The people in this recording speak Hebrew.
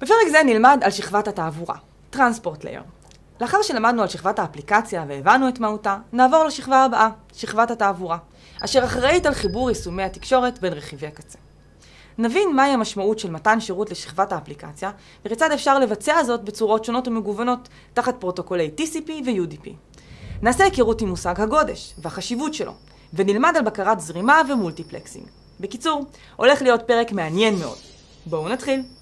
בפרק זה נלמד על שכבת התעבורה, טרנספורט לייר. לאחר שלמדנו על שכבת האפליקציה והבנו את מהותה, נעבור לשכבה הבאה, שכבת התעבורה, אשר אחראית על חיבור יישומי התקשורת בין רכיבי הקצה. נבין מהי המשמעות של מתן שירות לשכבת האפליקציה, וכיצד אפשר לבצע זאת בצורות שונות ומגוונות תחת פרוטוקולי TCP ו-UDP. נעשה היכרות עם מושג הגודש והחשיבות שלו, ונלמד על בקרת זרימה ומולטיפלקסינג. בקיצור, הולך להיות פרק מעניין מאוד. בואו נתחיל.